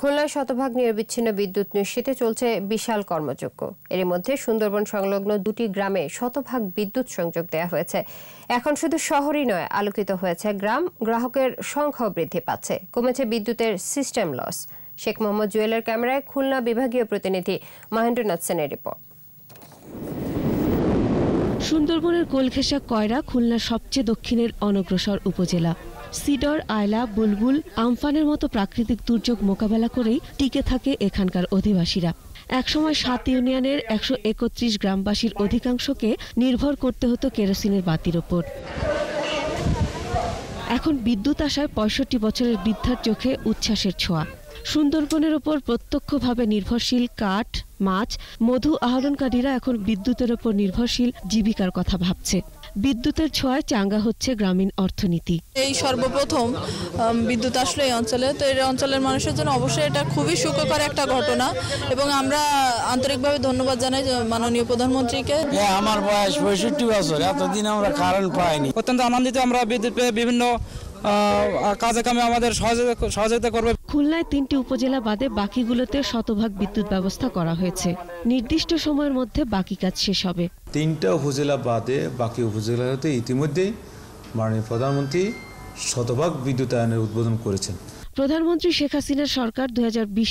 খুলনায় শতভাগ নিরবিচ্ছিন্ন বিদ্যুৎ নিশ্চিতে চলছে বিশাল কর্মযজ্ঞ এর মধ্যে সুন্দরবন সংলগ্ন দুটি গ্রামে শতভাগ বিদ্যুৎ সংযোগ দেওয়া হয়েছে এখন শুধু শহরই নয় আলোকিত হয়েছে গ্রাম গ্রাহকের সংখ্যাও বৃদ্ধি পাচ্ছে কমেছে বিদ্যুতের সিস্টেম লস শেখ মোহাম্মদ জুয়েলের ক্যামেরায় খুলনা বিভাগীয় প্রতিনিধি মহেন্দ্রনাথ সেনের রিপোর্ট সুন্দরবনের কলখেসা কয়রা খুলনা সবচেয়ে দক্ষিণের অনগ্রসর উপজেলা সিডর আয়লা বুলবুল আমফানের মতো প্রাকৃতিক দুর্যোগ মোকাবেলা করেই টিকে থাকে এখানকার অধিবাসীরা একসময় সাত ইউনিয়নের একশো একত্রিশ গ্রামবাসীর অধিকাংশকে নির্ভর করতে হতো কেরোসিনের বাতির ওপর এখন বিদ্যুৎ আসায় পঁয়ষট্টি বছরের বৃদ্ধার চোখে উচ্ছ্বাসের ছোঁয়া সুন্দরবনের ওপর প্রত্যক্ষভাবে নির্ভরশীল কাঠ মাছ মধু আহরণকারীরা এখন বিদ্যুতের ওপর নির্ভরশীল জীবিকার কথা ভাবছে বিদ্যুতের ছোঁয়ায় চাঙ্গা হচ্ছে গ্রামীণ অর্থনীতি এই সর্বপ্রথম বিদ্যুৎ আসলো এই অঞ্চলে তো এই অঞ্চলের মানুষের জন্য অবশ্যই এটা খুবই সুখকর একটা ঘটনা এবং আমরা আন্তরিকভাবে ধন্যবাদ জানাই মাননীয় প্রধানমন্ত্রীকে হ্যাঁ, আমার বয়স পঁয়ষট্টি বছর এতদিন আমরা কারেন্ট পাইনি অত্যন্ত আনন্দিত আমরা বিদ্যুৎ পেয়ে বিভিন্ন কাজে কামে আমাদের সহযোগিতা করবে খুলনায় তিনটি উপজেলা বাদে বাকিগুলোতে শতভাগ বিদ্যুৎ ব্যবস্থা করা হয়েছে নির্দিষ্ট সময়ের মধ্যে বাকি কাজ শেষ হবে তিনটা উপজেলা বাদে বাকি উপজেলাতে ইতিমধ্যেই মাননীয় প্রধানমন্ত্রী শতভাগ বিদ্যুতায়নের উদ্বোধন করেছেন প্রধানমন্ত্রী শেখ হাসিনার সরকার দু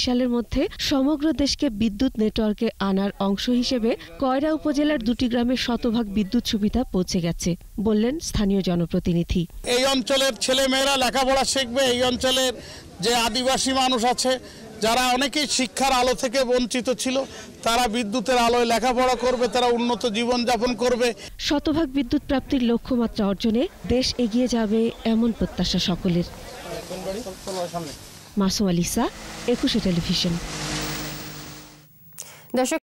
সালের মধ্যে সমগ্র দেশকে বিদ্যুৎ নেটওয়ার্কে আনার অংশ হিসেবে কয়রা উপজেলার দুটি গ্রামে শতভাগ বিদ্যুৎ সুবিধা পৌঁছে গেছে বললেন স্থানীয় জনপ্রতিনিধি এই অঞ্চলের ছেলেমেয়েরা লেখাপড়া শিখবে এই অঞ্চলের যে আদিবাসী মানুষ আছে যারা অনেকেই শিক্ষার আলো থেকে বঞ্চিত ছিল তারা বিদ্যুতের আলোয় লেখাপড়া করবে তারা উন্নত জীবনযাপন করবে শতভাগ বিদ্যুৎ প্রাপ্তির লক্ষ্যমাত্রা অর্জনে দেশ এগিয়ে যাবে এমন প্রত্যাশা সকলের মাসু আলিসা একুশে টেলিভিশন দর্শক